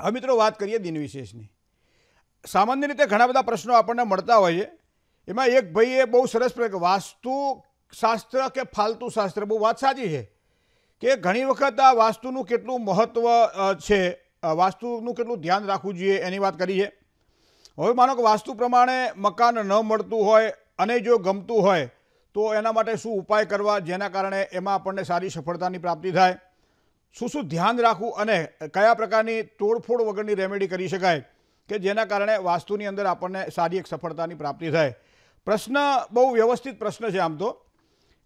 હવે મિત્રો વાત કરીએ દિન વિશેષની સામાન્ય રીતે ઘણા બધા પ્રશ્નો આપણને મળતા હોય છે એમાં એક ભાઈએ બહુ સરસ વાસ્તુ શાસ્ત્ર કે ફાલતુ શાસ્ત્ર બહુ વાત સાચી છે કે ઘણી વખત આ વાસ્તુનું કેટલું મહત્ત્વ છે વાસ્તુનું કેટલું ધ્યાન રાખવું જોઈએ એની વાત કરી છે હવે માનો કે વાસ્તુ પ્રમાણે મકાન ન મળતું હોય અને જો ગમતું હોય તો એના માટે શું ઉપાય કરવા જેના કારણે એમાં આપણને સારી સફળતાની પ્રાપ્તિ થાય શું શું ધ્યાન રાખવું અને કયા પ્રકારની તોડફોડ વગરની રેમેડી કરી શકાય કે જેના કારણે વાસ્તુની અંદર આપણને સારી એક સફળતાની પ્રાપ્તિ થાય પ્રશ્ન બહુ વ્યવસ્થિત પ્રશ્ન છે આમ તો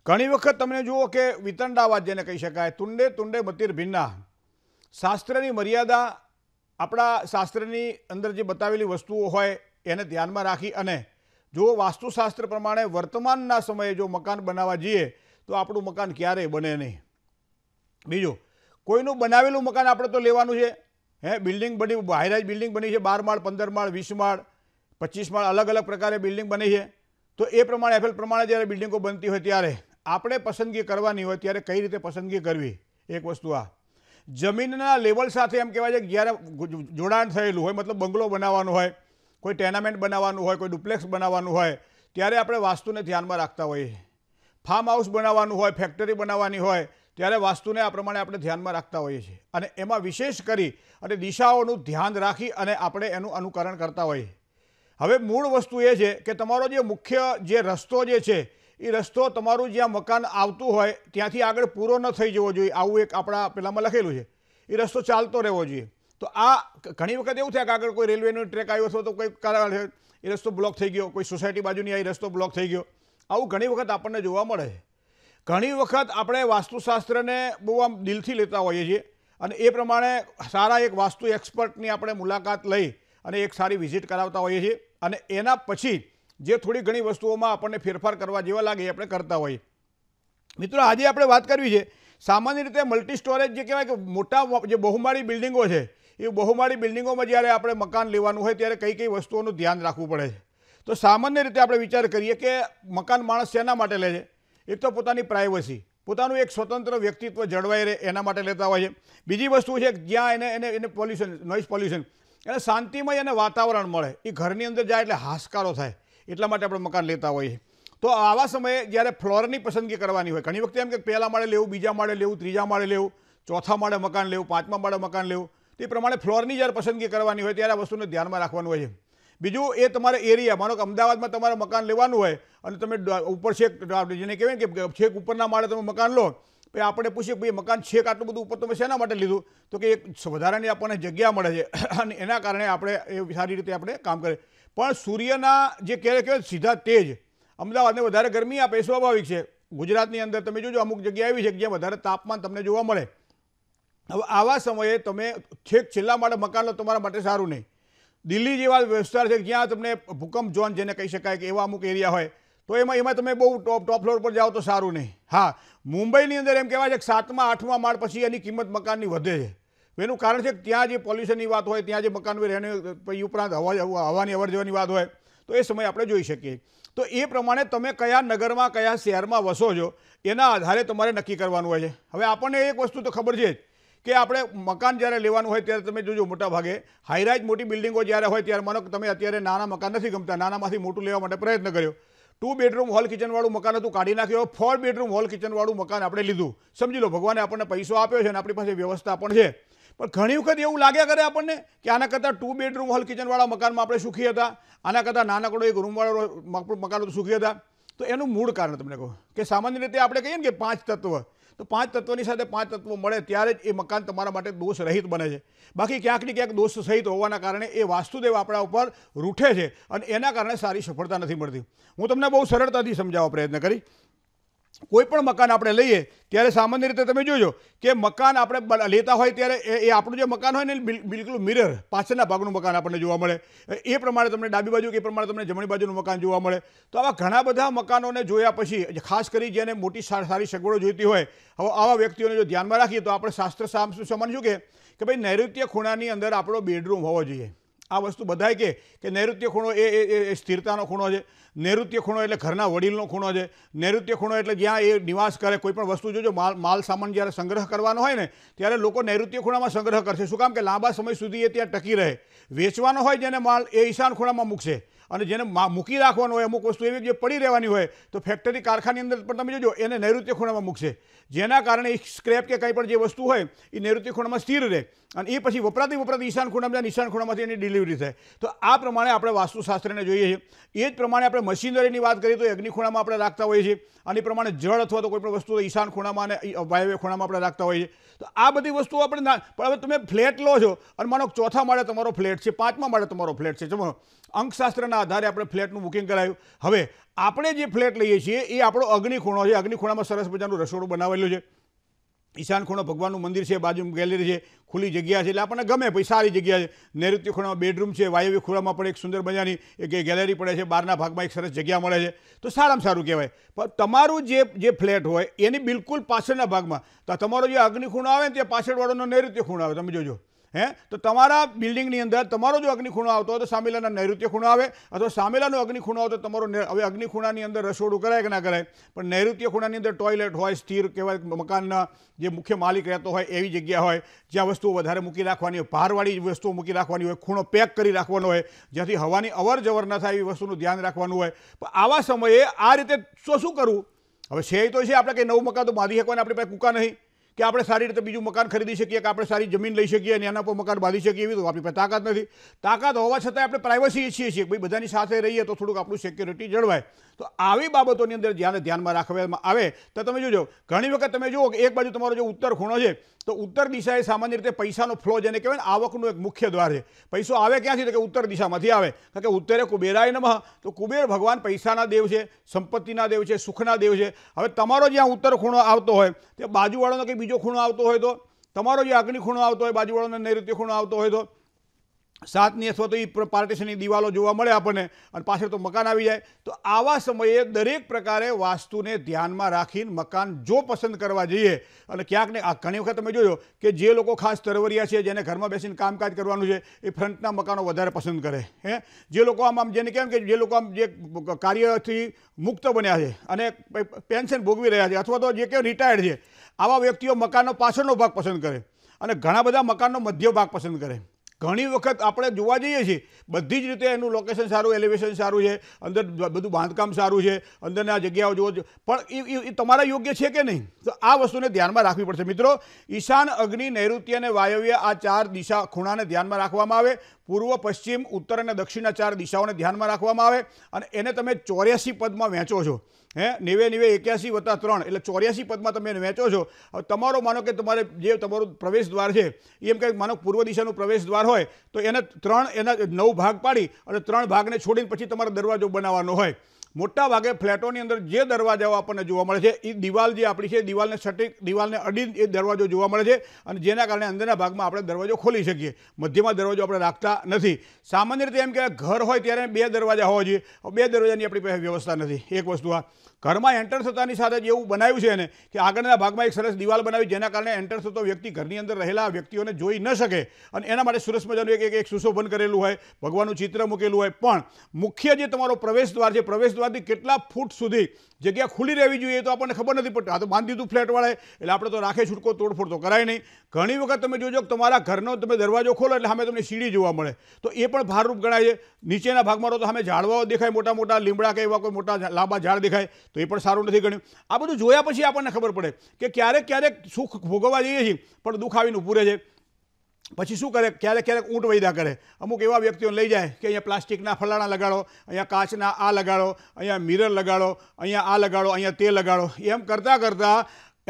ઘણી વખત તમે જુઓ કે વિતંડાવાદ જેને કહી શકાય તુંડે તુંડે મતિર ભિન્ના શાસ્ત્રની મર્યાદા આપણા શાસ્ત્રની અંદર જે બતાવેલી વસ્તુઓ હોય એને ધ્યાનમાં રાખી અને જો વાસ્તુશાસ્ત્ર પ્રમાણે વર્તમાનના સમયે જો મકાન બનાવવા જઈએ તો આપણું મકાન ક્યારેય બને નહીં બીજું કોઈનું બનાવેલું મકાન આપણે તો લેવાનું છે હે બિલ્ડિંગ બની હાઈરાઈઝ બિલ્ડિંગ બની છે બાર માળ પંદર માળ વીસ માળ પચીસ માળ અલગ અલગ પ્રકારે બિલ્ડિંગ બની છે તો એ પ્રમાણે એફએલ પ્રમાણે જ્યારે બિલ્ડિંગો બનતી હોય ત્યારે આપણે પસંદગી કરવાની હોય ત્યારે કઈ રીતે પસંદગી કરવી એક વસ્તુ આ જમીનના લેવલ સાથે એમ કહેવાય છે કે જ્યારે જોડાણ થયેલું હોય મતલબ બંગલો બનાવવાનો હોય કોઈ ટેનામેન્ટ બનાવવાનું હોય કોઈ ડુપ્લેક્સ બનાવવાનું હોય ત્યારે આપણે વાસ્તુને ધ્યાનમાં રાખતા હોઈએ ફાર્મ હાઉસ બનાવવાનું હોય ફેક્ટરી બનાવવાની હોય ત્યારે વાસ્તુને આ પ્રમાણે આપણે ધ્યાનમાં રાખતા હોઈએ છીએ અને એમાં વિશેષ કરી અને દિશાઓનું ધ્યાન રાખી અને આપણે એનું અનુકરણ કરતા હોઈએ હવે મૂળ વસ્તુ એ છે કે તમારો જે મુખ્ય જે રસ્તો જે છે એ રસ્તો તમારું જ્યાં મકાન આવતું હોય ત્યાંથી આગળ પૂરો ન થઈ જવો જોઈએ આવું એક આપણા પેલામાં લખેલું છે એ રસ્તો ચાલતો રહેવો જોઈએ તો આ ઘણી વખત એવું થાય કે આગળ કોઈ રેલવેનો ટ્રેક આવ્યો હતો તો કોઈ કારણ એ રસ્તો બ્લોક થઈ ગયો કોઈ સોસાયટી બાજુની આ રસ્તો બ્લોક થઈ ગયો આવું ઘણી વખત આપણને જોવા મળે છે ઘણી વખત આપણે વાસ્તુશાસ્ત્રને બહુ આમ દિલથી લેતા હોઈએ છીએ અને એ પ્રમાણે સારા એક વાસ્તુ એક્સપર્ટની આપણે મુલાકાત લઈ અને એક સારી વિઝિટ કરાવતા હોઈએ છીએ અને એના પછી જે થોડી ઘણી વસ્તુઓમાં આપણને ફેરફાર કરવા જેવા લાગે આપણે કરતા હોઈએ મિત્રો આજે આપણે વાત કરવી છે સામાન્ય રીતે મલ્ટી સ્ટોરેજ જે કહેવાય કે મોટા જે બહુમાળી બિલ્ડિંગો છે એ બહુમાળી બિલ્ડિંગોમાં જ્યારે આપણે મકાન લેવાનું હોય ત્યારે કઈ કઈ વસ્તુઓનું ધ્યાન રાખવું પડે છે તો સામાન્ય રીતે આપણે વિચાર કરીએ કે મકાન માણસ શેના માટે લે છે એક તો પોતાની પ્રાઇવસી પોતાનું એક સ્વતંત્ર વ્યક્તિત્વ જળવાઈ રહે એના માટે લેતા હોય છે બીજી વસ્તુ છે જ્યાં એને એને એને પોલ્યુશન નોઇઝ પોલ્યુશન એને શાંતિમય એને વાતાવરણ મળે એ ઘરની અંદર જાય એટલે હાશકારો થાય એટલા માટે આપણે મકાન લેતા હોઈએ તો આવા સમયે જ્યારે ફ્લોરની પસંદગી કરવાની હોય ઘણી વખતે એમ કે પહેલા માળે લેવું બીજા માળે લેવું ત્રીજા માળે લેવું ચોથા માળે મકાન લેવું પાંચમા માળે મકાન લેવું તે પ્રમાણે ફ્લોરની જ્યારે પસંદગી કરવાની હોય ત્યારે આ વસ્તુને ધ્યાનમાં રાખવાનું હોય છે બીજું એ તમારે એરિયા માનો કે અમદાવાદમાં તમારે મકાન લેવાનું હોય અને તમે ઉપર છેક જેને કહેવાય કે છેક ઉપરના માળે તમે મકાન લો પછી આપણે પૂછીએ ભાઈ મકાન છેક આટલું બધું ઉપર તમે શેના માટે લીધું તો કે એક વધારાની આપણને જગ્યા મળે છે અને એના કારણે આપણે એ સારી રીતે આપણે કામ કરે પણ સૂર્યના જે ક્યારેક કહેવાય સીધા તેજ અમદાવાદને વધારે ગરમી આપે એ સ્વાભાવિક છે ગુજરાતની અંદર તમે જોજો અમુક જગ્યા આવી છે જ્યાં વધારે તાપમાન તમને જોવા મળે હવે આવા સમયે તમે છેક છેલ્લા માળે મકાન લો તમારા માટે સારું નહીં દિલ્હી જેવા વિસ્તાર છે જ્યાં તમને ભૂકંપ ઝોન જેને કહી શકાય કે એવા અમુક એરિયા હોય તો એમાં એમાં તમે બહુ ટોપ ટોપ ફ્લોર પર જાઓ તો સારું નહીં હા મુંબઈની અંદર એમ કહેવાય છે કે સાતમા આઠમા માળ પછી એની કિંમત મકાનની વધે છે એનું કારણ છે કે ત્યાં જે પોલ્યુશનની વાત હોય ત્યાં જે મકાન રહેણી ઉપરાંત હવા હવાની અવર જવાની વાત હોય તો એ સમય આપણે જોઈ શકીએ તો એ પ્રમાણે તમે કયા નગરમાં કયા શહેરમાં વસો છો એના આધારે તમારે નક્કી કરવાનું હોય છે હવે આપણને એક વસ્તુ તો ખબર છે જ કે આપણે મકાન જ્યારે લેવાનું હોય ત્યારે તમે જોજો મોટા ભાગે હાઈરાઇઝ મોટી બિલ્ડિંગો જ્યારે હોય ત્યારે માનો તમે અત્યારે નાના મકાન નથી ગમતા નાનામાંથી મોટું લેવા માટે પ્રયત્ન કર્યો ટુ બેડરૂમ હોલ કિચનવાળું મકાન હતું કાઢી નાખ્યો ફોર બેડરૂમ હોલ કિચનવાળું મકાન આપણે લીધું સમજી લો ભગવાને આપણને પૈસો આપ્યો છે અને આપણી પાસે વ્યવસ્થા પણ છે પણ ઘણી વખત એવું લાગ્યા કરે આપણને કે આના કરતાં ટુ બેડરૂમ હોલ કિચનવાળા મકાનમાં આપણે સુખી હતા આના કરતાં નાનકડો એક રૂમવાળો મકાન સુખી હતા તો એનું મૂળ કારણ તમને કહું કે સામાન્ય રીતે આપણે કહીએ ને કે પાંચ તત્વ તો પાંચ તત્વોની સાથે પાંચ તત્વો મળે ત્યારે જ એ મકાન તમારા માટે દોષ રહિત બને છે બાકી ક્યાંકની ક્યાંક દોષ સહિત હોવાના કારણે એ વાસ્તુદેવ આપણા ઉપર રૂઠે છે અને એના કારણે સારી સફળતા નથી મળતી હું તમને બહુ સરળતાથી સમજાવવા પ્રયત્ન કરીશ કોઈ પણ મકાન આપણે લઈએ ત્યારે સામાન્ય રીતે તમે જોજો કે મકાન આપણે લેતા હોય ત્યારે એ આપણું જે મકાન હોય ને બિલકુલ મિરર પાછળના ભાગનું મકાન આપણને જોવા મળે એ પ્રમાણે તમને ડાબી બાજુ કે એ પ્રમાણે તમને જમણી બાજુનું મકાન જોવા મળે તો આવા ઘણા બધા મકાનોને જોયા પછી ખાસ કરી જેને મોટી સારી સગવડો જોઈતી હોય હવે આવા વ્યક્તિઓને જો ધ્યાનમાં રાખીએ તો આપણે શાસ્ત્ર સામ શું સમાન કે ભાઈ નૈઋત્ય ખૂણાની અંદર આપણો બેડરૂમ હોવો જોઈએ આ વસ્તુ બધાય કે કે નૈઋત્ય ખૂણો એ એ સ્થિરતાનો ખૂણો છે નૈઋત્ય ખૂણો એટલે ઘરના વડીલનો ખૂણો છે નૈઋત્ય ખૂણો એટલે જ્યાં એ નિવાસ કરે કોઈપણ પણ વસ્તુ જોજો માલ માલ સામાન જ્યારે સંગ્રહ કરવાનો હોય ને ત્યારે લોકો નૈઋત્ય ખૂણામાં સંગ્રહ કરશે શું કામ કે લાંબા સમય સુધી એ ત્યાં ટકી રહે વેચવાનો હોય જેને માલ એ ઈશાન ખૂણામાં મૂકશે અને જેને મૂકી રાખવાનું હોય અમુક વસ્તુ એવી જે પડી રહેવાની હોય તો ફેક્ટરી કારખાની અંદર પણ તમે જોજો એને નૈઋત્ય ખૂણામાં મૂકશે જેના કારણે સ્ક્રેપ કે કંઈ પણ જે વસ્તુ હોય એ નૈઋત્ય ખૂણામાં સ્થિર રહે અને એ પછી વપરાતી વપરાતી ઈશાન ખૂણામાં નિશાન ખૂણામાંથી એની ડિલિવરી થાય તો આ પ્રમાણે આપણે વાસ્તુશાસ્ત્રને જોઈએ છીએ એ જ પ્રમાણે આપણે મશીનરીની વાત કરીએ તો અગ્નિ ખૂણામાં આપણે રાખતા હોઈએ છીએ અને એ પ્રમાણે જળ અથવા તો કોઈ પણ વસ્તુ ઈશાન ખૂણામાં અને વાયવ્ય ખૂણામાં આપણે રાખતા હોઈએ છીએ તો આ બધી વસ્તુઓ આપણે ના પણ હવે તમે ફ્લેટ લો છો અને માનો ચોથા માળે તમારો ફ્લેટ છે પાંચમા માળે તમારો ફ્લેટ છે જમો અંકશાસ્ત્રના આધારે આપણે ફ્લેટનું બુકિંગ કરાયું હવે આપણે જે ફ્લેટ લઈએ છીએ એ આપણો અગ્નિખૂણો છે અગ્નિખૂણામાં સરસ મજાનું રસોડું બનાવેલું છે ઈશાન ખૂણો ભગવાનનું મંદિર છે બાજુ ગેલેરી છે ખુલ્લી જગ્યા છે એટલે આપણને ગમે પછી સારી જગ્યા છે નૈઋત્ય ખૂણામાં બેડરૂમ છે વાયવ્ય ખૂણામાં પણ એક સુંદર મજાની એક ગેલેરી પડે છે બહારના ભાગમાં એક સરસ જગ્યા મળે છે તો સારામાં સારું કહેવાય પણ તમારું જે જે ફ્લેટ હોય એની બિલકુલ પાછળના ભાગમાં તો તમારો જે અગ્નિ ખૂણો આવે ને તે પાછળવાળોનો નૈઋત્ય ખૂણો આવે તમે જોજો હે તો તમારા બિલ્ડિંગની અંદર તમારો જો અગ્નિખૂણો આવતો હોય તો સામેલાના નૈઋત્ય ખૂણો આવે અથવા સામેલાનો અગ્નિખૂણો આવતો તમારો હવે અગ્નિખૂણાની અંદર રસોડું કરાય કે ના કરાય પણ નૈઋત્ય ખૂણાની અંદર ટોયલેટ હોય સ્થિર કહેવાય મકાનના જે મુખ્ય માલિક રહેતો હોય એવી જગ્યા હોય જ્યાં વસ્તુઓ વધારે મૂકી રાખવાની હોય ભારવાળી વસ્તુઓ મૂકી રાખવાની હોય ખૂણો પેક કરી રાખવાનો હોય જ્યાંથી હવાની અવર જવર ન થાય એવી વસ્તુનું ધ્યાન રાખવાનું હોય પણ આવા સમયે આ રીતે શું શું કરવું હવે છે તો છે આપણે કંઈ નવું મકાન તો બાંધી શકવાને આપણી પાસે કૂકા નહીં કે આપણે સારી રીતે બીજું મકાન ખરીદી શકીએ કે આપણે સારી જમીન લઈ શકીએ અને એના પર મકાન બાંધી શકીએ એવી તો આપણી પાસે તાકાત નથી તાકાત હોવા છતાં આપણે પ્રાઇવસી ઈચ્છીએ છીએ ભાઈ બધાની સાથે રહીએ તો થોડુંક આપણું સિક્યુરિટી જળવાય તો આવી બાબતોની અંદર ધ્યાને ધ્યાનમાં રાખવામાં આવે તો તમે જોજો ઘણી વખત તમે જુઓ કે એક બાજુ તમારો જે ઉત્તર ખૂણો છે તો ઉત્તર દિશા એ સામાન્ય રીતે પૈસાનો ફ્લો જેને કહેવાય ને આવકનું એક મુખ્ય દ્વાર છે પૈસો આવે ક્યાંથી તો કે ઉત્તર દિશામાંથી આવે કારણ કે ઉત્તરે કુબેરાય નમઃ તો કુબેર ભગવાન પૈસાના દેવ છે સંપત્તિના દેવ છે સુખના દેવ છે હવે તમારો જ્યાં ઉત્તર ખૂણો આવતો હોય તે બાજુવાળાનો કંઈ બીજો ખૂણો આવતો હોય તો તમારો જે અગ્નિ ખૂણો આવતો હોય બાજુવાળાનો નૈઋત્ય ખૂણો આવતો હોય તો સાતની અથવા તો એ પાર્ટીશનની દિવાલો જોવા મળે આપણને અને પાછળ તો મકાન આવી જાય તો આવા સમયે દરેક પ્રકારે વાસ્તુને ધ્યાનમાં રાખીને મકાન જો પસંદ કરવા જઈએ અને ક્યાંકને આ ઘણી વખત તમે જોયો કે જે લોકો ખાસ તરવરિયા છે જેને ઘરમાં બેસીને કામકાજ કરવાનું છે એ ફ્રન્ટના મકાનો વધારે પસંદ કરે હે જે લોકો આમ આમ જેને કેમ કે જે લોકો આમ જે કાર્યથી મુક્ત બન્યા છે અને પેન્શન ભોગવી રહ્યા છે અથવા તો જે કે રિટાયર્ડ છે આવા વ્યક્તિઓ મકાનનો પાછળનો ભાગ પસંદ કરે અને ઘણા બધા મકાનનો મધ્ય ભાગ પસંદ કરે ઘણી વખત આપણે જોવા જઈએ છીએ બધી જ રીતે એનું લોકેશન સારું એલિવેશન સારું છે અંદર બધું બાંધકામ સારું છે આ જગ્યાઓ જોવો પણ એ તમારા યોગ્ય છે કે નહીં તો આ વસ્તુને ધ્યાનમાં રાખવી પડશે મિત્રો ઈશાન અગ્નિ નૈઋત્ય અને વાયવ્ય આ ચાર દિશા ખૂણાને ધ્યાનમાં રાખવામાં આવે પૂર્વ પશ્ચિમ ઉત્તર અને દક્ષિણના ચાર દિશાઓને ધ્યાનમાં રાખવામાં આવે અને એને તમે ચોર્યાસી પદમાં વહેંચો છો હે નેવે નેવે એક્યાસી વત્તા ત્રણ એટલે ચોર્યાસી પદમાં તમે વેચો છો હવે તમારો માનો કે તમારે જે તમારું પ્રવેશ દ્વાર છે એમ કંઈક માનો પૂર્વ દિશાનું પ્રવેશ દ્વાર હોય તો એને ત્રણ એના નવ ભાગ પાડી અને ત્રણ ભાગને છોડીને પછી તમારે દરવાજો બનાવવાનો હોય મોટા ભાગે ફ્લેટોની અંદર જે દરવાજાઓ આપણને જોવા મળે છે એ દિવાલ જે આપણી છે દિવાલને સટીક દિવાલને અડી એ દરવાજો જોવા મળે છે અને જેના કારણે અંદરના ભાગમાં આપણે દરવાજો ખોલી શકીએ મધ્યમાં દરવાજો આપણે રાખતા નથી સામાન્ય રીતે એમ કે ઘર હોય ત્યારે બે દરવાજા હોવા જોઈએ બે દરવાજાની આપણી પાસે વ્યવસ્થા નથી એક વસ્તુ આ ઘરમાં એન્ટર થતાની સાથે જ એવું બનાવ્યું છે એને કે આગળના ભાગમાં એક સરસ દિવાલ બનાવી જેના કારણે એન્ટર થતો વ્યક્તિ ઘરની અંદર રહેલા વ્યક્તિઓને જોઈ ન શકે અને એના માટે સુરસ મજાનું એક એક સુશોભન કરેલું હોય ભગવાનનું ચિત્ર મૂકેલું હોય પણ મુખ્ય જે તમારો પ્રવેશ દ્વાર છે પ્રવેશ દ્વારથી કેટલા ફૂટ સુધી જગ્યા ખુલ્લી રહેવી જોઈએ તો આપણને ખબર નથી પડતી આ તો બાંધી દીધું ફ્લેટવાળાએ એટલે આપણે તો રાખે છૂટકો તોડફોડ તો કરાય નહીં ઘણી વખત તમે જોજો તમારા ઘરનો તમે દરવાજો ખોલો એટલે સામે તમને સીડી જોવા મળે તો એ પણ ભારરૂપ ગણાય છે નીચેના ભાગમાં તો સામે ઝાડવાઓ દેખાય મોટા મોટા લીમડા કે એવા કોઈ મોટા લાંબા ઝાડ દેખાય તો એ પણ સારું નથી ગણ્યું આ બધું જોયા પછી આપણને ખબર પડે કે ક્યારેક ક્યારેક સુખ ભોગવવા જઈએ છીએ પણ દુઃખ આવીને ઉભું છે પછી શું કરે ક્યારેક ક્યારેક ઊંટ વૈદા કરે અમુક એવા વ્યક્તિઓને લઈ જાય કે અહીંયા પ્લાસ્ટિકના ફલાણા લગાડો અહીંયા કાચના આ લગાડો અહીંયા મિરર લગાડો અહીંયા આ લગાડો અહીંયા તે લગાડો એમ કરતાં કરતાં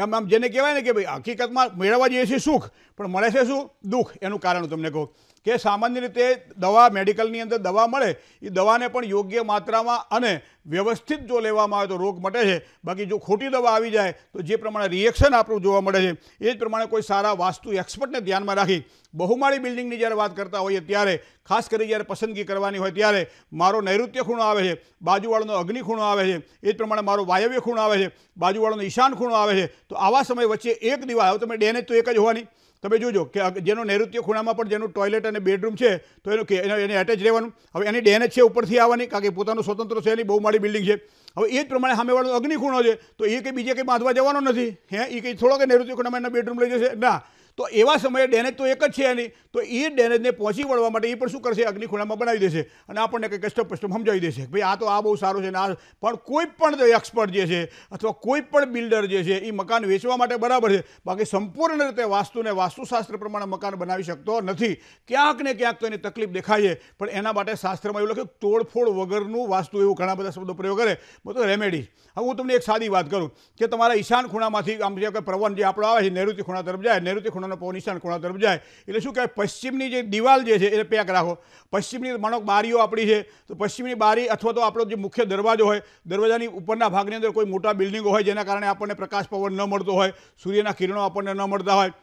એમ આમ જેને કહેવાય ને કે ભાઈ હકીકતમાં મેળવવા જઈએ છીએ સુખ પણ મળે છે શું દુઃખ એનું કારણ તમને કહું કે સામાન્ય રીતે દવા મેડિકલની અંદર દવા મળે એ દવાને પણ યોગ્ય માત્રામાં અને વ્યવસ્થિત જો લેવામાં આવે તો રોગ મટે છે બાકી જો ખોટી દવા આવી જાય તો જે પ્રમાણે રિએક્શન આપણું જોવા મળે છે એ જ પ્રમાણે કોઈ સારા વાસ્તુ એક્સપર્ટને ધ્યાનમાં રાખી બહુમાળી બિલ્ડિંગની જ્યારે વાત કરતા હોઈએ ત્યારે ખાસ કરી જ્યારે પસંદગી કરવાની હોય ત્યારે મારો નૈઋત્ય ખૂણો આવે છે બાજુવાળાનો અગ્નિ ખૂણો આવે છે એ જ પ્રમાણે મારો વાયવ્ય ખૂણો આવે છે બાજુવાળાનો ઈશાન ખૂણો આવે છે તો આવા સમય વચ્ચે એક દિવાલ હવે તમે ડેનેજ તો એક જ હોવાની તમે જોજો કે જેનો નૈઋત્ય ખૂણામાં પણ જેનું ટોયલેટ અને બેડરૂમ છે તો એનું એને એટેચ રહેવાનું હવે એની ડેનેજ છે ઉપરથી આવવાની કારણ કે પોતાનું સ્વતંત્ર છે એની બહુ બાંધવાળી બિલ્ડિંગ છે હવે એ જ પ્રમાણે સામેવાળો અગ્નિખૂણો છે તો એ કંઈ બીજે કંઈ બાંધવા જવાનો નથી હે એ કંઈ થોડો કે નૈઋત્ય ખૂણામાં એના બેડરૂમ લઈ જશે ના તો એવા સમયે ડેનેજ તો એક જ છે એની તો એ ડેમેજને પહોંચી વળવા માટે એ પણ શું કરશે અગ્નિખૂણામાં બનાવી દેશે અને આપણને કંઈ કસ્ટમ પસ્ટમ સમજાવી દેશે ભાઈ આ તો આ બહુ સારું છે ને આ પણ કોઈ પણ એક્સપર્ટ જે છે અથવા કોઈ પણ બિલ્ડર જે છે એ મકાન વેચવા માટે બરાબર છે બાકી સંપૂર્ણ રીતે વાસ્તુને વાસ્તુશાસ્ત્ર પ્રમાણે મકાન બનાવી શકતો નથી ક્યાંક ને ક્યાંક તો એની તકલીફ દેખાય છે પણ એના માટે શાસ્ત્રમાં એવું લખ્યું તોડફોડ વગરનું વાસ્તુ એવું ઘણા બધા શબ્દો પ્રયોગ કરે તો રેમેડી હવે હું તમને એક સાદી વાત કરું કે તમારા ઈશાન ખૂણામાંથી આમ જે પ્રવણ જે આપણો આવે છે નૈઋતિ ખૂણા તરફ જાય નૈઋતિ ખૂણા ખૂણાનો પોનિશન ખૂણા તરફ જાય એટલે શું કહેવાય પશ્ચિમની જે દિવાલ જે છે એને પેક રાખો પશ્ચિમની માનો બારીઓ આપણી છે તો પશ્ચિમની બારી અથવા તો આપણો જે મુખ્ય દરવાજો હોય દરવાજાની ઉપરના ભાગની અંદર કોઈ મોટા બિલ્ડિંગો હોય જેના કારણે આપણને પ્રકાશ પવન ન મળતો હોય સૂર્યના કિરણો આપણને ન મળતા હોય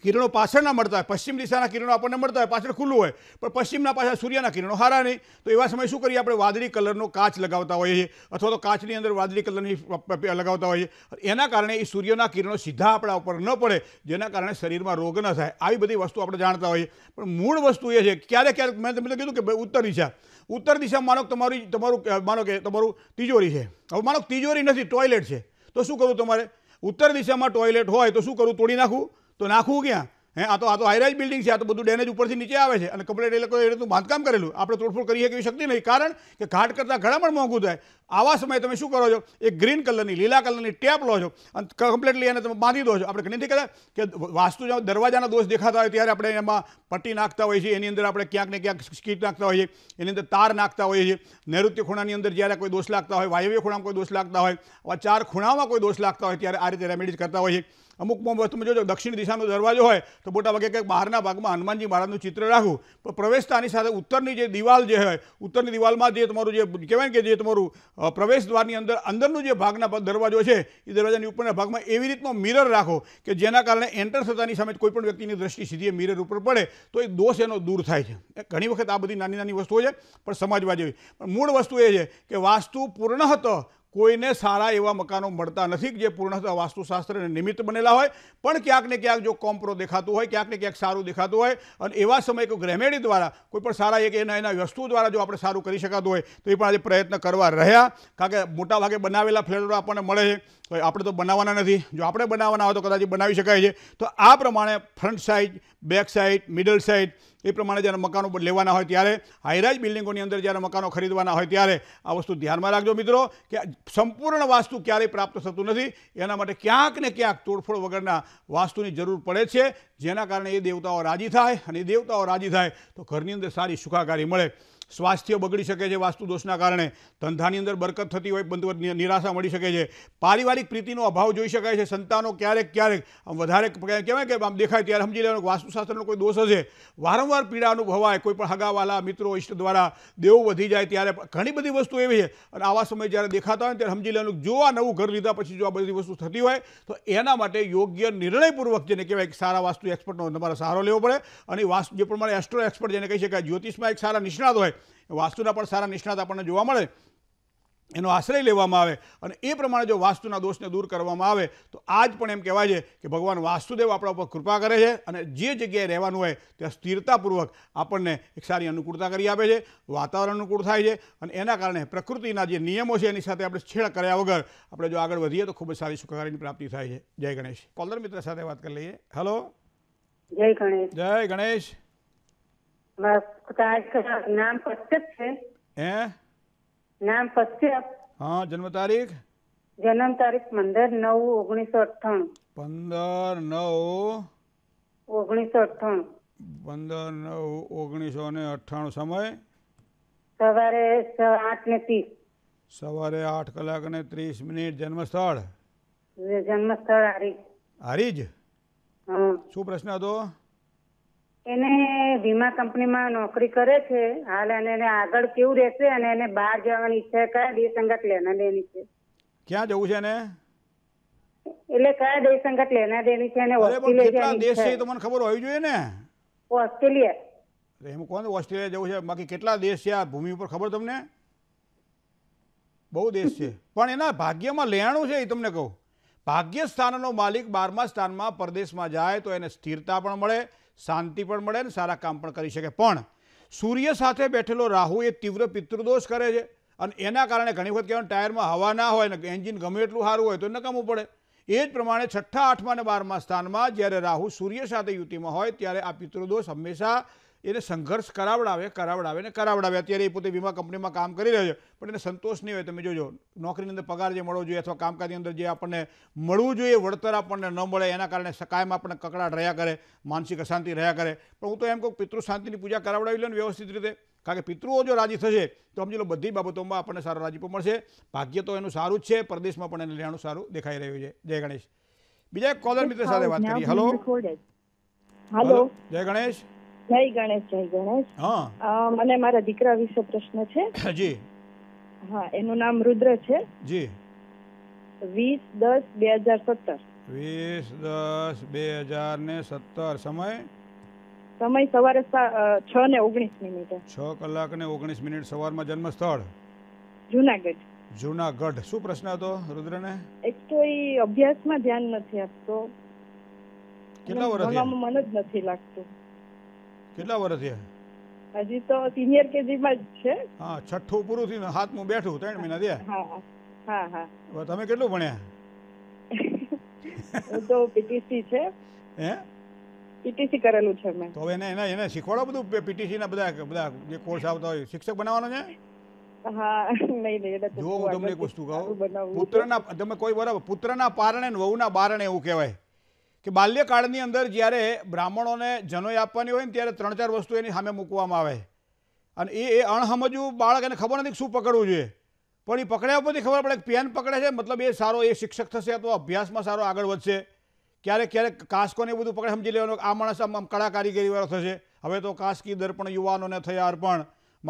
કિરણો પાછળ ના મળતા હોય પશ્ચિમ દિશાના કિરણો આપણને મળતા હોય પાછળ ખુલ્લું હોય પણ પશ્ચિમના પાછળ સૂર્યના કિરણો હારા નહીં તો એવા સમયે શું કરીએ આપણે વાદળી કલરનો કાચ લગાવતા હોઈએ છીએ અથવા તો કાચની અંદર વાદળી કલરની લગાવતા હોઈએ એના કારણે એ સૂર્યના કિરણો સીધા આપણા ઉપર ન પડે જેના કારણે શરીરમાં રોગ ન થાય આવી બધી વસ્તુ આપણે જાણતા હોઈએ પણ મૂળ વસ્તુ એ છે ક્યારેક ક્યારેક મેં તમને કીધું કે ઉત્તર દિશા ઉત્તર દિશા માનો તમારી તમારું માનો કે તમારું તિજોરી છે હવે માનો તિજોરી નથી ટોયલેટ છે તો શું કરવું તમારે ઉત્તર દિશામાં ટોયલેટ હોય તો શું કરવું તોડી નાખવું તો નાખવું ક્યાં હે આ તો આ તો હાઈરાઇઝ બિલ્ડિંગ છે આ તો બધું ડેમેજ ઉપરથી નીચે આવે છે અને કમ્પ્લેટ એ લોકોએ એનું બાંધકામ કરેલું આપણે તોડફોડ કરીએ એવી શક્તિ નહીં કારણ કે ઘાટ કરતાં ઘણા પણ મોંઘું થાય આવા સમયે તમે શું કરો છો એક ગ્રીન કલરની લીલા કલરની ટેપ લો છો અને કમ્પ્લેટલી એને તમે બાંધી દો છો આપણે નથી કહેતા કે વાસ્તુ દરવાજાના દોષ દેખાતા હોય ત્યારે આપણે એમાં પટ્ટી નાખતા હોઈએ છીએ એની અંદર આપણે ક્યાંક ને ક્યાંક સ્કીટ નાખતા હોઈએ એની અંદર તાર નાખતા હોઈએ છીએ નૈઋત્ય ખૂણાની અંદર જ્યારે કોઈ દોષ લાગતા હોય વાયવ્ય ખૂણામાં કોઈ દોષ લાગતા હોય આવા ચાર ખૂણામાં કોઈ દોષ લાગતા હોય ત્યારે આ રીતે રેમેડીઝ કરતા હોઈએ છીએ અમુક બોમ્બ તમે જોજો દક્ષિણ દિશાનો દરવાજો હોય તો મોટા ભાગે કંઈક બહારના ભાગમાં હનુમાનજી મહારાજનું ચિત્ર રાખવું પણ પ્રવેશતાની સાથે ઉત્તરની જે દિવાલ જે હોય ઉત્તરની દિવાલમાં જે તમારું જે કહેવાય કે જે તમારું પ્રવેશ દ્વારની અંદર અંદરનું જે ભાગના દરવાજો છે એ દરવાજાની ઉપરના ભાગમાં એવી રીતનો મિરર રાખો કે જેના કારણે એન્ટર થતાની સામે કોઈપણ વ્યક્તિની દ્રષ્ટિ સીધી મિરર ઉપર પડે તો એ દોષ એનો દૂર થાય છે ઘણી વખત આ બધી નાની નાની વસ્તુઓ છે પણ સમાજવા જેવી પણ મૂળ વસ્તુ એ છે કે વાસ્તુ પૂર્ણ હતો કોઈને સારા એવા મકાનો મળતા નથી જે પૂર્ણતઃ વાસ્તુશાસ્ત્રને નિમિત્ત બનેલા હોય પણ ક્યાંક ને ક્યાંક જો કોમ્પ્રો દેખાતું હોય ક્યાંક ને ક્યાંક સારું દેખાતું હોય અને એવા સમયે કોઈ ગ્રેમેડી દ્વારા કોઈ પણ સારા એક એના એના વસ્તુ દ્વારા જો આપણે સારું કરી શકાતું હોય તો એ પણ આજે પ્રયત્ન કરવા રહ્યા કારણ કે મોટાભાગે બનાવેલા ફ્લેટો આપણને મળે છે આપણે તો બનાવવાના નથી જો આપણે બનાવવાના હોય તો કદાચ બનાવી શકાય છે તો આ પ્રમાણે front side back side middle side એ પ્રમાણે જ્યારે મકાનો લેવાના હોય ત્યારે હાઈરાઇઝ બિલ્ડિંગોની અંદર જ્યારે મકાનો ખરીદવાના હોય ત્યારે આ વસ્તુ ધ્યાનમાં રાખજો મિત્રો કે સંપૂર્ણ વાસ્તુ ક્યારેય પ્રાપ્ત થતું નથી એના માટે ક્યાંક ને ક્યાંક તોડફોડ વગરના વાસ્તુની જરૂર પડે છે જેના કારણે એ દેવતાઓ રાજી થાય અને એ દેવતાઓ રાજી થાય તો ઘરની અંદર સારી સુખાકારી મળે સ્વાસ્થ્ય બગડી શકે છે વાસ્તુદોષના કારણે ધંધાની અંદર બરકત થતી હોય બંધ નિરાશા મળી શકે છે પારિવારિક પ્રીતિનો અભાવ જોઈ શકાય છે સંતાનો ક્યારેક ક્યારેક વધારે કહેવાય કે આમ દેખાય ત્યારે સમજી લેવાનું વાસ્તુશાસ્ત્રનો કોઈ દોષ હશે વારંવાર પીડા અનુભવાય કોઈ પણ હગાવાલા મિત્રો ઈષ્ટ દ્વારા દેવો વધી જાય ત્યારે ઘણી બધી વસ્તુ એવી છે અને આવા સમય જ્યારે દેખાતા હોય ત્યારે સમજી લેવાનું જો આ નવું ઘર લીધા પછી જો આ બધી વસ્તુ થતી હોય તો એના માટે યોગ્ય નિર્ણયપૂર્વક જેને કહેવાય કે સારા વાસ્તુ એક્સપર્ટનો તમારે સારો લેવો પડે અને વાસ્તુ જે પ્રમાણે એસ્ટ્રો એક્સપર્ટ જેને કહી શકાય જ્યોતિષમાં એક સારા નિષ્ણાત હોય વાસ્તુના પણ સારા નિષ્ણાત આપણને જોવા મળે એનો આશ્રય લેવામાં આવે અને એ પ્રમાણે જો વાસ્તુના દોષને દૂર કરવામાં આવે તો આજ પણ એમ કહેવાય છે કે ભગવાન વાસ્તુદેવ આપણા ઉપર કૃપા કરે છે અને જે જગ્યાએ રહેવાનું હોય ત્યાં સ્થિરતાપૂર્વક આપણને એક સારી અનુકૂળતા કરી આપે છે વાતાવરણ અનુકૂળ થાય છે અને એના કારણે પ્રકૃતિના જે નિયમો છે એની સાથે આપણે છેડ કર્યા વગર આપણે જો આગળ વધીએ તો ખૂબ જ સારી સુખાકારીની પ્રાપ્તિ થાય છે જય ગણેશ કોલર મિત્ર સાથે વાત કરી લઈએ હલો જય ગણેશ જય ગણેશ તારીખ નામ કશ્યપ છે હે નામ કશ્યપ હા જન્મ તારીખ જન્મ તારીખ પંદર નવ ઓગણીસો અઠ્ઠાણું પંદર નવ ઓગણીસો અઠ્ઠાણું પંદર નવ ઓગણીસો ને અઠ્ઠાણું સમય સવારે આઠ ને ત્રીસ સવારે આઠ કલાક ને ત્રીસ મિનિટ જન્મસ્થળ જન્મસ્થળ હરીજ હરીજ શું પ્રશ્ન હતો એને વીમા કંપનીમાં નોકરી કરે છે હાલ અને એને આગળ કેવું રહેશે અને એને બહાર જવાની ઈચ્છા કયા દેશ અંગત લેના દેની છે ક્યાં જવું છે એને એટલે કયા દેશ અંગત લેના દેની છે અને ઓસ્ટ્રેલિયા દેશ છે તો ખબર હોવી જોઈએ ને ઓસ્ટ્રેલિયા એમ કોણ ઓસ્ટ્રેલિયા જવું છે બાકી કેટલા દેશ છે આ ભૂમિ ઉપર ખબર તમને બહુ દેશ છે પણ એના ભાગ્યમાં લેણું છે એ તમને કહું ભાગ્ય સ્થાનનો માલિક બારમા સ્થાનમાં પરદેશમાં જાય તો એને સ્થિરતા પણ મળે શાંતિ પણ મળે ને સારા કામ પણ કરી શકે પણ સૂર્ય સાથે બેઠેલો રાહુ એ તીવ્ર પિતૃદોષ કરે છે અને એના કારણે ઘણી વખત કહેવાય ટાયરમાં હવા ના હોય ને એન્જિન ગમે એટલું સારું હોય તો નકામું પડે એ જ પ્રમાણે છઠ્ઠા આઠમા અને બારમા સ્થાનમાં જ્યારે રાહુ સૂર્ય સાથે યુતિમાં હોય ત્યારે આ પિતૃદોષ હંમેશા એને સંઘર્ષ કરાવડાવે કરાવડાવે ને કરાવડાવે અત્યારે એ પોતે વીમા કંપનીમાં કામ કરી રહ્યો છે પણ એને સંતોષ નહીં હોય તમે જોજો નોકરીની અંદર પગાર જે મળવો જોઈએ અથવા કામકાજની અંદર જે આપણને મળવું જોઈએ વળતર આપણને ન મળે એના કારણે કાયમ આપણને કકડાટ રહ્યા કરે માનસિક અશાંતિ રહ્યા કરે પણ હું તો એમ કહું પિતૃ શાંતિની પૂજા કરાવડાવી લો ને વ્યવસ્થિત રીતે કારણ કે પિતૃઓ જો રાજી થશે તો સમજી લો બધી બાબતોમાં આપણને સારો રાજીપો મળશે ભાગ્ય તો એનું સારું જ છે પરદેશમાં પણ એને લેવાનું સારું દેખાઈ રહ્યું છે જય ગણેશ બીજા એક કોલર મિત્ર સાથે વાત કરીએ હેલો હેલો જય ગણેશ જય ગણેશ જય ગણેશ મને મારા દીકરા વિશે પ્રશ્ન છે જી હા એનું નામ રુદ્ર છે જી વીસ દસ બે હજાર સત્તર વીસ દસ બે હજાર ને સત્તર સમય સમય સવારે છ ને ઓગણીસ મિનિટે છ કલાક ને ઓગણીસ મિનિટ સવારમાં જન્મ સ્થળ જુનાગઢ જુનાગઢ શું પ્રશ્ન હતો રુદ્ર ને એક તો એ અભ્યાસમાં ધ્યાન નથી આપતો કેટલા વર્ષ મન જ નથી લાગતું કેટલા વર્ષ થયા હજી તો સિનિયર કેજી જ છે હા છઠ્ઠું પૂરું થયું હાથમું બેઠું ત્રણ મહિના થયા હા હા તમે કેટલું ભણ્યા હું તો પીટીસી છે હે પીટીસી કરેલું છે મેં તો એને એને એને શીખવાડો બધું પીટીસી ના બધા બધા જે કોર્સ આવતા હોય શિક્ષક બનવાનો છે જો હું તમને એક વસ્તુ કહું પુત્રના તમે કોઈ બરાબર પુત્રના પારણે વહુના બારણે એવું કહેવાય કે બાલ્યકાળની અંદર જ્યારે બ્રાહ્મણોને જનોઈ આપવાની હોય ને ત્યારે ત્રણ ચાર વસ્તુ એની સામે મૂકવામાં આવે અને એ એ અણસમજુ બાળક એને ખબર નથી શું પકડવું જોઈએ પણ એ પકડ્યા પછી ખબર પડે કે પેન પકડે છે મતલબ એ સારો એ શિક્ષક થશે તો અભ્યાસમાં સારો આગળ વધશે ક્યારેક ક્યારેક કાસ્કોને બધું પકડે સમજી લેવાનું આ માણસ આમ કળા કારીગરીવાળો થશે હવે તો કાસ્કી દર્પણ યુવાનોને થયા અર્પણ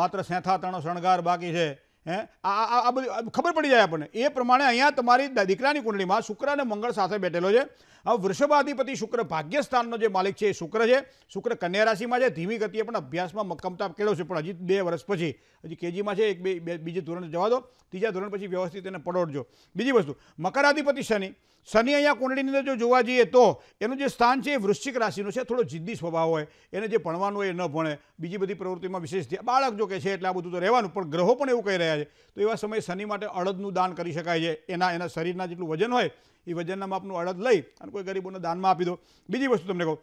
માત્ર સેથા તણો શણગાર બાકી છે હે આ આ બધી ખબર પડી જાય આપણને એ પ્રમાણે અહીંયા તમારી દીકરાની કુંડળીમાં શુક્ર અને મંગળ સાથે બેઠેલો છે હવે વૃષભાધિપતિ શુક્ર ભાગ્યસ્થાનનો જે માલિક છે એ શુક્ર છે શુક્ર કન્યા રાશિમાં છે ધીમી ગતિએ પણ અભ્યાસમાં કેળો છે પણ હજી બે વર્ષ પછી હજી કેજીમાં છે એક બે બીજે ધોરણ જવા દો ત્રીજા ધોરણ પછી વ્યવસ્થિત એને પડોડજો બીજી વસ્તુ મકરાધિપતિ શનિ શનિ અહીંયા કુંડળીની અંદર જો જોવા જઈએ તો એનું જે સ્થાન છે એ વૃશ્ચિક રાશિનું છે થોડો જિદ્દી સ્વભાવ હોય એને જે ભણવાનું હોય એ ન ભણે બીજી બધી પ્રવૃત્તિમાં વિશેષ ધ્યાન બાળક જો કે છે એટલે આ બધું તો રહેવાનું પણ ગ્રહો પણ એવું કહી રહ્યા છે તો એવા સમયે શનિ માટે અડદનું દાન કરી શકાય છે એના એના શરીરના જેટલું વજન હોય એ વજનના માપનું અડદ લઈ અને કોઈ ગરીબોને દાનમાં આપી દો બીજી વસ્તુ તમને કહું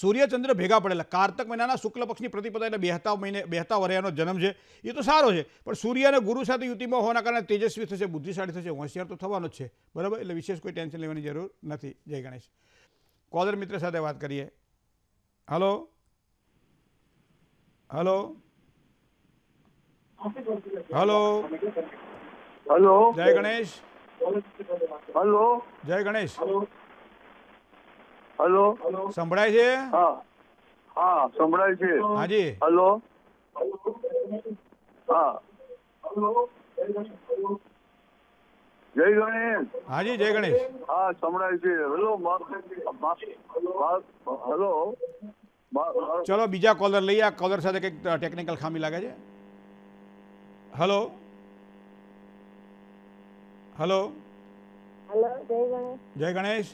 સૂર્યચંદ્ર ભેગા પડેલા કાર્તક મહિનાના શુક્લ પક્ષની પ્રતિપદા એટલે બેહતા મહિને બેહતા વરિયાનો જન્મ છે એ તો સારો છે પણ સૂર્ય અને ગુરુ સાથે યુતિમાં હોવાના કારણે તેજસ્વી થશે બુદ્ધિશાળી થશે હોશિયાર તો થવાનો જ છે બરાબર એટલે વિશેષ કોઈ ટેન્શન લેવાની જરૂર નથી જય ગણેશ કોલર મિત્ર સાથે વાત કરીએ હલો હલો હલો હલો જય ગણેશ हेलो जय गणेश हेलो संभाय से हाँ जी हेलो जय गणेश हाँ जी जय गणेश हाँ हेलो हेलो चलो बीजा कॉलर लिया कॉलर साथ एक टेक्निकल खामी लगे जाए हेलो હેલો હેલો જય ગણેશ જય ગણેશ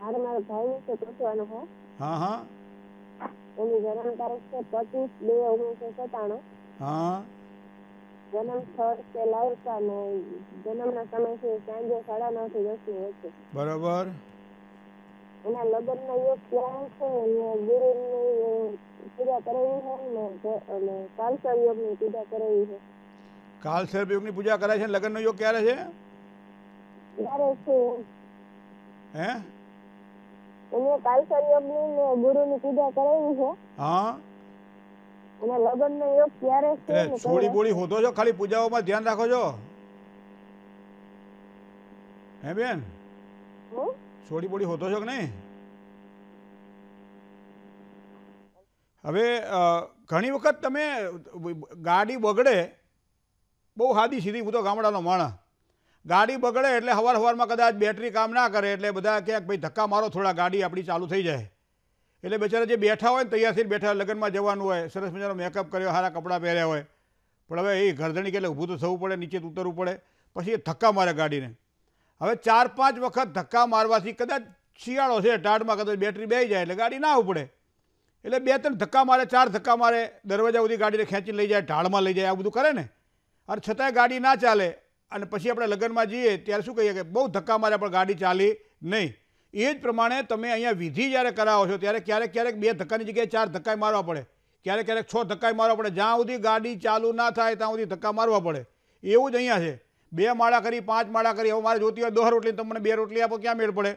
મારે મારા ભાઈ વિશે પૂછવાનું છે હા હા એની જન્મ તારીખ છે પચીસ બે ઓગણીસો સત્તાણું હા જન્મ સ્થળ છે લાલકા ને જન્મનો સમય છે સાંજે સાડા નવ થી દસ ની વચ્ચે બરાબર એના લગ્ન નો યોગ ક્યાં છે ને ગુરુ ની પૂજા કરાવી છે ને કાલસર યોગ ની પૂજા કરાવી છે કાલ સર્પ યોગની પૂજા કરે છે લગ્નનો યોગ ક્યારે છે હે એને કાલસર યોગની ને ગુરુની પૂજા કરેલી છે હા અને લગ્નનો યોગ ક્યારે છે છોડી બોડી હોતો છો ખાલી પૂજાઓમાં ધ્યાન રાખો છો હે બેન છોડી બોડી હોતો છો કે નહીં હવે ઘણી વખત તમે ગાડી બગડે બહુ હાદી સીધી હું તો ગામડાનો માણસ ગાડી બગડે એટલે હવાર હવારમાં કદાચ બેટરી કામ ના કરે એટલે બધા ક્યાંક ભાઈ ધક્કા મારો થોડા ગાડી આપણી ચાલુ થઈ જાય એટલે બેચારા જે બેઠા હોય ને તૈયાર થઈને બેઠા લગ્નમાં જવાનું હોય સરસ મજાનો મેકઅપ કર્યો સારા કપડાં પહેર્યા હોય પણ હવે એ ગરદણી કે ઊભું તો થવું પડે નીચે ઉતરવું પડે પછી એ ધક્કા મારે ગાડીને હવે ચાર પાંચ વખત ધક્કા મારવાથી કદાચ શિયાળો છે ટાઢમાં કદાચ બેટરી બે જાય એટલે ગાડી ના ઉપડે એટલે બે ત્રણ ધક્કા મારે ચાર ધક્કા મારે દરવાજા સુધી ગાડીને ખેંચી લઈ જાય ઢાળમાં લઈ જાય આ બધું કરે ને અને છતાંય ગાડી ના ચાલે અને પછી આપણે લગ્નમાં જઈએ ત્યારે શું કહીએ કે બહુ ધક્કા માર્યા પણ ગાડી ચાલી નહીં એ જ પ્રમાણે તમે અહીંયા વિધિ જ્યારે કરાવો છો ત્યારે ક્યારેક ક્યારેક બે ધક્કાની જગ્યાએ ચાર ધક્કાએ મારવા પડે ક્યારેક ક્યારેક છ ધક્કાએ મારવા પડે જ્યાં સુધી ગાડી ચાલુ ના થાય ત્યાં સુધી ધક્કા મારવા પડે એવું જ અહીંયા છે બે માળા કરી પાંચ માળા કરી હવે મારે જોતી હોય દોઢ રોટલી તમને બે રોટલી આપો ક્યાં મેળ પડે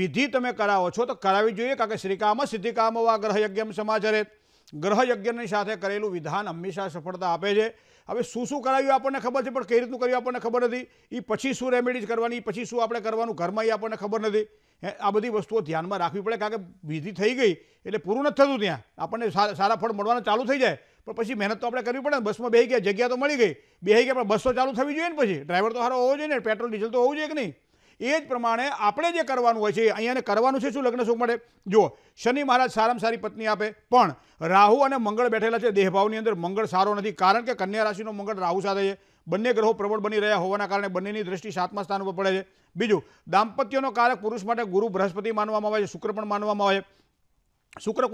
વિધિ તમે કરાવો છો તો કરાવી જોઈએ કારણ કે શ્રીકામ સિદ્ધિકામ વા ગ્રહ યજ્ઞ સમાચારે ગ્રહયજ્ઞની સાથે કરેલું વિધાન હંમેશા સફળતા આપે છે હવે શું શું કરાવ્યું આપણને ખબર છે પણ કઈ રીતનું કર્યું આપણને ખબર નથી એ પછી શું રેમેડીઝ કરવાની પછી શું આપણે કરવાનું ઘરમાં એ આપણને ખબર નથી આ બધી વસ્તુઓ ધ્યાનમાં રાખવી પડે કારણ કે વિધિ થઈ ગઈ એટલે પૂરું નથી થતું ત્યાં આપણને સારા ફળ મળવાનું ચાલુ થઈ જાય પણ પછી મહેનત તો આપણે કરવી પડે ને બસમાં બે ગયા જગ્યા તો મળી ગઈ બેહી ગયા પણ બસો ચાલુ થવી જોઈએ ને પછી ડ્રાઈવર તો સારો હોવો જોઈએ ને પેટ્રોલ ડીઝલ તો હોવું જોઈએ કે નહીં એ જ પ્રમાણે આપણે જે કરવાનું હોય છે અહીંયાને કરવાનું છે શું લગ્ન સુખ માટે જો શનિ મહારાજ સારામાં સારી પત્ની આપે પણ રાહુ અને મંગળ બેઠેલા છે દેહભાવની અંદર મંગળ સારો નથી કારણ કે કન્યા રાશિનો મંગળ રાહુ સાથે છે બંને ગ્રહો પ્રબળ બની રહ્યા હોવાના કારણે બંનેની દ્રષ્ટિ સાતમા સ્થાન ઉપર પડે છે બીજું દાંપત્યનો કારક પુરુષ માટે ગુરુ બૃહસ્પતિ માનવામાં આવે છે શુક્ર પણ માનવામાં આવે છે શુક્ર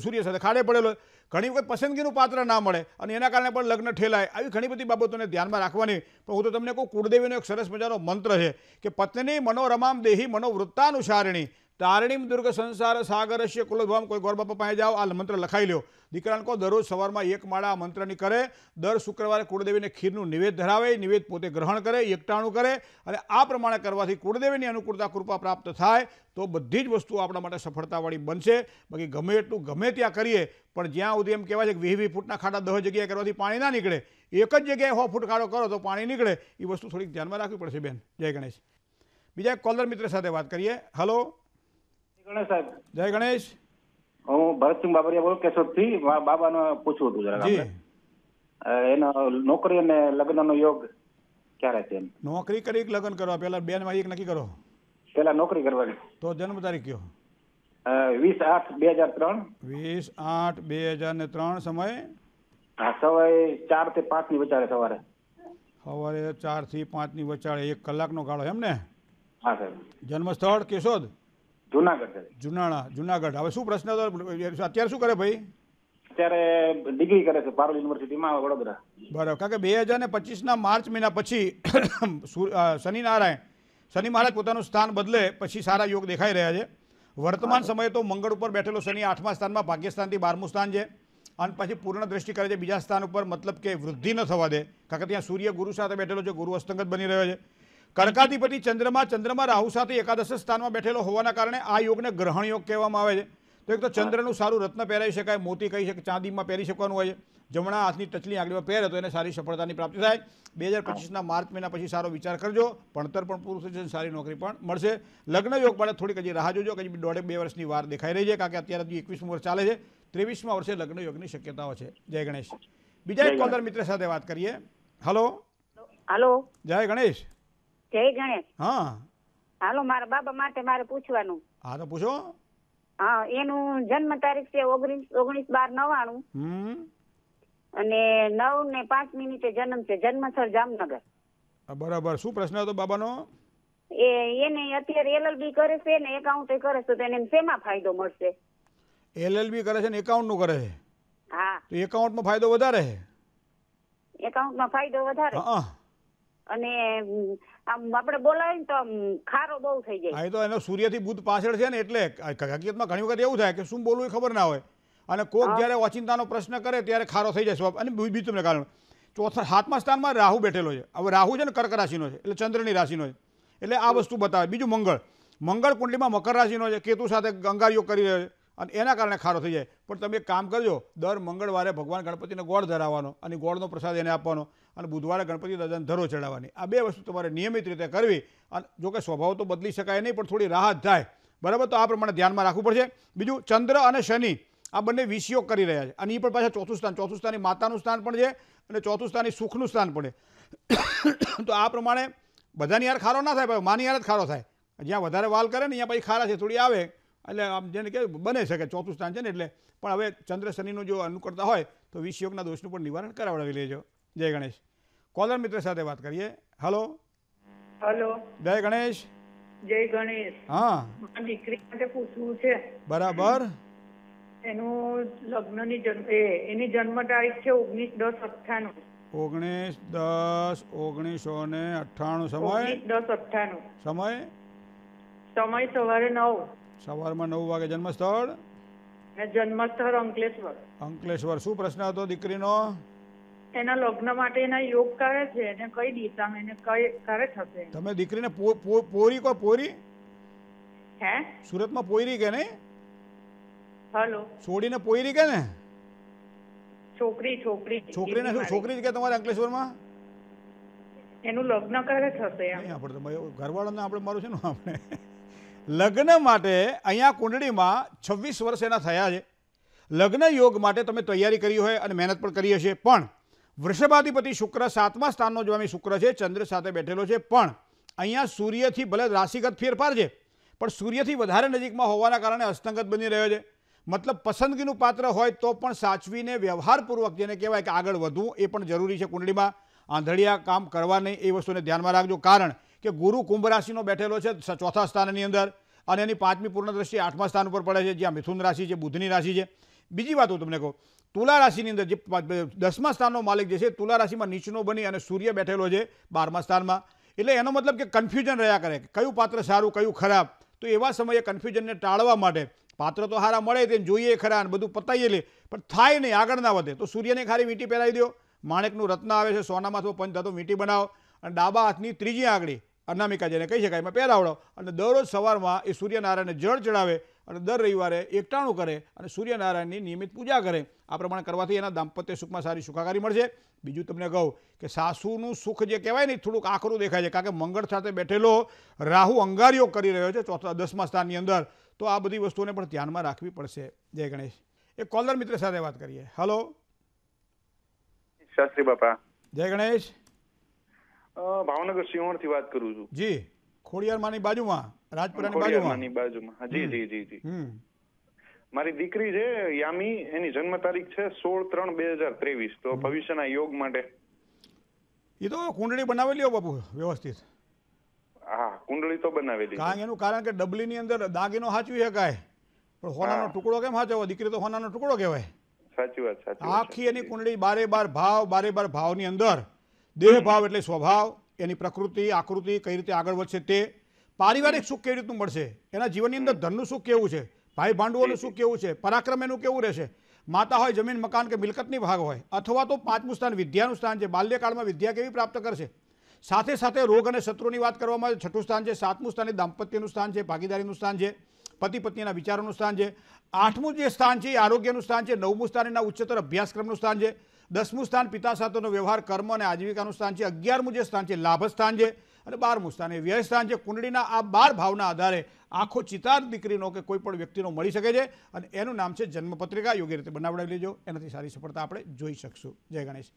સૂર્ય સાથે ખાડે પડેલો ઘણી વખત પસંદગીનું પાત્ર ના મળે અને એના કારણે પણ લગ્ન ઠેલાય આવી ઘણી બધી બાબતોને ધ્યાનમાં રાખવાની પણ હું તો તમને કહું કુળદેવીનો એક સરસ મજાનો મંત્ર છે કે પત્ની મનોરમામ દેહી મનોવૃત્તાનુસારિણી તારણીમ દુર્ગ સંસાર સાગરસ્ય કુલધ્વમ કોઈ ગોરબાપા પાસે જાઓ આ મંત્ર લખાઈ લો દીકરાને કહો દરરોજ સવારમાં એક માળા આ મંત્રની કરે દર શુક્રવારે કુળદેવીને ખીરનું નિવેદ ધરાવે નિવેદ પોતે ગ્રહણ કરે એકટાણું કરે અને આ પ્રમાણે કરવાથી કુળદેવીની અનુકૂળતા કૃપા પ્રાપ્ત થાય તો બધી જ વસ્તુઓ આપણા માટે સફળતાવાળી બનશે બાકી ગમે એટલું ગમે ત્યાં કરીએ પણ જ્યાં સુધી એમ કહેવાય છે કે વીસ વીસ ફૂટના ખાડા દહ જગ્યાએ કરવાથી પાણી ના નીકળે એક જ જગ્યાએ હો ફૂટ કરો તો પાણી નીકળે એ વસ્તુ થોડીક ધ્યાનમાં રાખવી પડશે બેન જય ગણેશ બીજા કોલર મિત્ર સાથે વાત કરીએ હલો ગણેશ સાહેબ જય ગણેશ હું ભરતસિંહ બાબરિયા બોલું કેશોદથી બાબાને પૂછવું હતું જરા એનો નોકરી અને લગ્નનો યોગ ક્યારે છે નોકરી કરી લગ્ન કરવા પહેલા બેન માં એક નક્કી કરો પહેલા નોકરી કરવાની તો જન્મ તારીખ કયો વીસ આઠ બે હજાર ત્રણ વીસ આઠ બે હજાર ને ત્રણ સમય હા સવારે ચાર થી પાંચ ની વચારે સવારે સવારે ચાર થી પાંચ ની વચારે એક કલાકનો ગાળો એમ ને હા સાહેબ જન્મ સ્થળ કેશોદ જુનાગઢ જુનાળા જુનાગઢ હવે શું પ્રશ્ન અત્યારે શું કરે ભાઈ અત્યારે ડિગ્રી કરે છે પારોલ યુનિવર્સિટીમાં વડોદરા બરાબર કારણ કે બે હજાર ને પચીસના માર્ચ મહિના પછી શનિ નારાયણ શનિ મહારાજ પોતાનું સ્થાન બદલે પછી સારા યોગ દેખાઈ રહ્યા છે વર્તમાન સમયે તો મંગળ ઉપર બેઠેલો શનિ આઠમા સ્થાનમાં પાકિસ્તાનથી બારમું સ્થાન છે અને પછી પૂર્ણ દ્રષ્ટિ કરે છે બીજા સ્થાન ઉપર મતલબ કે વૃદ્ધિ ન થવા દે કારણ કે ત્યાં સૂર્ય ગુરુ સાથે બેઠેલો છે ગુરુ અસ્તંગત બની રહ્યો છે કર્કાધિપતિ ચંદ્રમા ચંદ્રમા રાહુ સાથે એકાદશ સ્થાનમાં બેઠેલો હોવાના કારણે આ યોગને ગ્રહણ યોગ કહેવામાં આવે છે તો એક તો ચંદ્રનું સારું રત્ન પહેરાવી શકાય મોતી કહી શકે ચાંદીમાં પહેરી શકવાનું હોય છે જમણા હાથની ટચલી આંગળીમાં પહેરે તો એને સારી સફળતાની પ્રાપ્તિ થાય બે હજાર પચીસના માર્ચ મહિના પછી સારો વિચાર કરજો ભણતર પણ પૂરું થશે સારી નોકરી પણ મળશે લગ્ન યોગ માટે થોડીક હજી રાહ જોજો કે દોઢેક બે વર્ષની વાર દેખાઈ રહી છે કારણ કે અત્યારે હજી એકવીસમું વર્ષ ચાલે છે ત્રેવીસમાં વર્ષે લગ્ન યોગની શક્યતાઓ છે જય ગણેશ બીજા એક કોલર મિત્ર સાથે વાત કરીએ હલો હલો જય ગણેશ જય ગણેશ હા હાલો મારા બાબા માટે મારે પૂછવાનું હા તો પૂછો હા એનું જન્મ તારીખ છે ઓગણીસ ઓગણીસ બાર નવાણું અને નવ ને પાંચ મિનિટે જન્મ છે જન્મ જામનગર બરાબર શું પ્રશ્ન હતો બાબાનો એ એને અત્યારે એલએલબી કરે છે ને એકાઉન્ટ એ કરે છે તો એને શેમાં ફાયદો મળશે એલએલબી કરે છે ને એકાઉન્ટ નું કરે છે હા તો એકાઉન્ટમાં ફાયદો વધારે છે એકાઉન્ટમાં ફાયદો વધારે અને આમ આપણે બોલાવીએ તો એનો સૂર્યથી બુધ પાછળ છે ને એટલે હકીકતમાં ઘણી વખત એવું થાય કે શું બોલવું ખબર ના હોય અને કોક જ્યારે ઓચિંતાનો પ્રશ્ન કરે ત્યારે ખારો થઈ જાય અને બીજું તમને કારણ ચોથા સાતમા સ્થાનમાં રાહુ બેઠેલો છે હવે રાહુ છે ને કર્ક રાશિનો છે એટલે ચંદ્રની રાશિનો છે એટલે આ વસ્તુ બતાવે બીજું મંગળ મંગળ કુંડલીમાં મકર રાશિનો છે કેતુ સાથે ગંગારીઓ કરી રહ્યો છે અને એના કારણે ખારો થઈ જાય પણ તમે એક કામ કરજો દર મંગળવારે ભગવાન ગણપતિને ગોળ ધરાવવાનો અને ગોળનો પ્રસાદ એને આપવાનો અને બુધવારે ગણપતિ દાદાને ધરો ચડાવવાની આ બે વસ્તુ તમારે નિયમિત રીતે કરવી અને જોકે સ્વભાવ તો બદલી શકાય નહીં પણ થોડી રાહત થાય બરાબર તો આ પ્રમાણે ધ્યાનમાં રાખવું પડશે બીજું ચંદ્ર અને શનિ આ બંને વિષયો કરી રહ્યા છે અને એ પણ પાછા ચોથું સ્થાન ચોથું સ્થાન માતાનું સ્થાન પણ છે અને ચોથું સ્થાન સુખનું સ્થાન પણ છે તો આ પ્રમાણે બધાની યાર ખારો ના થાય પણ માની યાર જ ખારો થાય જ્યાં વધારે વાલ કરે ને અહીંયા પછી ખારા છે થોડી આવે એટલે આમ જેને કે બને શકે ચોથું સ્થાન છે ને એટલે પણ હવે ચંદ્ર શનિનું જો અનુકરતા હોય તો વિષયોગના દોષનું પણ નિવારણ કરાવડાવી લેજો જય ગણેશ કોલર મિત્ર સાથે વાત કરીએ હલો હલો જય ગણેશ જય ગણેશ હા દીકરી માટે પૂછવું છે બરાબર એનું લગ્નની જન્મ એની જન્મ તારીખ છે ઓગણીસ દસ અઠ્ઠાણું ઓગણીસ દસ ઓગણીસો ને અઠ્ઠાણું સમય દસ અઠ્ઠાણું સમય સમય સવારે નવ સવારમાં નવ વાગે જન્મસ્થળ જન્મસ્થળ અંકલેશ્વર અંકલેશ્વર શું પ્રશ્ન હતો દીકરીનો એના લગ્ન માટે એના યોગ કરે છે એને કઈ દિશામાં એને કઈ કરે થશે તમે દીકરીને પોરી કો પોરી હે સુરતમાં પોયરી કે નહીં હલો છોડીને પોયરી કે ને છોકરી છોકરી છોકરીને શું છોકરી કે તમારે અંકલેશ્વરમાં એનું લગ્ન ક્યારે થશે આપણે તો ઘરવાળાને આપણે મારું છે ને આપણે લગ્ન માટે અહીંયા કુંડળીમાં છવ્વીસ વર્ષ એના થયા છે લગ્ન યોગ માટે તમે તૈયારી કરી હોય અને મહેનત પણ કરી હશે પણ વૃષભાધિપતિ શુક્ર સાતમા સ્થાનનો જો શુક્ર છે ચંદ્ર સાથે બેઠેલો છે પણ અહીંયા સૂર્યથી ભલે રાશિગત ફેરફાર છે પણ સૂર્યથી વધારે નજીકમાં હોવાના કારણે અસ્તંગત બની રહ્યો છે મતલબ પસંદગીનું પાત્ર હોય તો પણ સાચવીને વ્યવહારપૂર્વક જેને કહેવાય કે આગળ વધવું એ પણ જરૂરી છે કુંડળીમાં આંધળિયા કામ કરવા નહીં એ વસ્તુને ધ્યાનમાં રાખજો કારણ કે ગુરુ કુંભ રાશિનો બેઠેલો છે ચોથા સ્થાનની અંદર અને એની પાંચમી પૂર્ણ દ્રષ્ટિ આઠમા સ્થાન ઉપર પડે છે જ્યાં મિથુન રાશિ છે બુધની રાશિ છે બીજી વાત હું તમને કહું તુલા રાશિની અંદર જે દસમા સ્થાનનો માલિક જે છે તુલા રાશિમાં નીચનો બની અને સૂર્ય બેઠેલો છે બારમા સ્થાનમાં એટલે એનો મતલબ કે કન્ફ્યુઝન રહ્યા કરે કે કયું પાત્ર સારું કયું ખરાબ તો એવા સમયે કન્ફ્યુઝનને ટાળવા માટે પાત્ર તો હારા મળે તેને જોઈએ ખરા અને બધું પતાવીએ લે પણ થાય નહીં આગળ ના વધે તો સૂર્યને ખાલી વીંટી પહેરાવી દો માણેકનું રત્ન આવે છે સોનામાં તો પંચ થતો વીંટી બનાવો અને ડાબા હાથની ત્રીજી આંગળી અનામિકા જેને કહી શકાય એમાં પહેરાવડો અને દરરોજ સવારમાં એ સૂર્યનારાયણને જળ ચડાવે અને દર રવિવારે એકટાણું કરે અને સૂર્યનારાયણની નિયમિત પૂજા કરે આ પ્રમાણે કરવાથી એના દાંપત્ય સુખમાં સારી સુખાકારી મળશે બીજું તમને કહું કે સાસુનું સુખ જે કહેવાય ને થોડુંક આખરું દેખાય છે કારણ કે મંગળ સાથે બેઠેલો રાહુ અંગારીઓ કરી રહ્યો છે ચોથા દસમા સ્થાનની અંદર તો આ બધી વસ્તુઓને પણ ધ્યાનમાં રાખવી પડશે જય ગણેશ એક કોલર મિત્ર સાથે વાત કરીએ હલો શાસ્ત્રી બાપા જય ગણેશ ભાવનગર સિંહોણથી વાત કરું છું જી ખોડિયારમાંની બાજુમાં રાજપુરાની બાજુમાં બાજુમાં જી જી જી જી મારી દીકરી છે યામી એની જન્મ તારીખ છે સોળ ત્રણ બે હજાર ત્રેવીસ તો ભવિષ્યના યોગ માટે એ તો કુંડળી બનાવેલી બાપુ વ્યવસ્થિત હા કુંડળી તો બનાવેલી કારણ એનું કારણ કે ડબલી ની અંદર દાગીનો સાચવી શકાય પણ હોનાનો ટુકડો કેમ સાચવો દીકરી તો હોનાનો ટુકડો કહેવાય સાચી વાત સાચી આખી એની કુંડળી બારે બાર ભાવ બારે બાર ભાવની અંદર દેહ ભાવ એટલે સ્વભાવ એની પ્રકૃતિ આકૃતિ કઈ રીતે આગળ વધશે તે પારિવારિક સુખ કેવી રીતનું મળશે એના જીવનની અંદર ધનનું સુખ કેવું છે ભાઈ ભાંડવોનું સુખ કેવું છે પરાક્રમ એનું કેવું રહેશે માતા હોય જમીન મકાન કે મિલકતની ભાગ હોય અથવા તો પાંચમું સ્થાન વિદ્યાનું સ્થાન છે બાલ્યકાળમાં વિદ્યા કેવી પ્રાપ્ત કરશે સાથે સાથે રોગ અને શત્રુની વાત કરવામાં આવે છઠ્ઠું સ્થાન છે સાતમું સ્થાન એ દાંપત્યનું સ્થાન છે ભાગીદારીનું સ્થાન છે પતિ પત્નીના વિચારોનું સ્થાન છે આઠમું જે સ્થાન છે એ આરોગ્યનું સ્થાન છે નવમું સ્થાન એના ઉચ્ચતર અભ્યાસક્રમનું સ્થાન છે દસમું સ્થાન પિતા સાથેનો વ્યવહાર કર્મ અને આજીવિકાનું સ્થાન છે અગિયારમું જે સ્થાન છે લાભ સ્થાન છે અને બારમું સ્થાન એ વ્યય સ્થાન છે કુંડળીના આ બાર ભાવના આધારે આખો ચિતાર દીકરીનો કે કોઈ પણ વ્યક્તિનો મળી શકે છે અને એનું નામ છે જન્મપત્રિકા યોગ્ય રીતે બનાવડાવી લેજો એનાથી સારી સફળતા આપણે જોઈ શકશું જય ગણેશ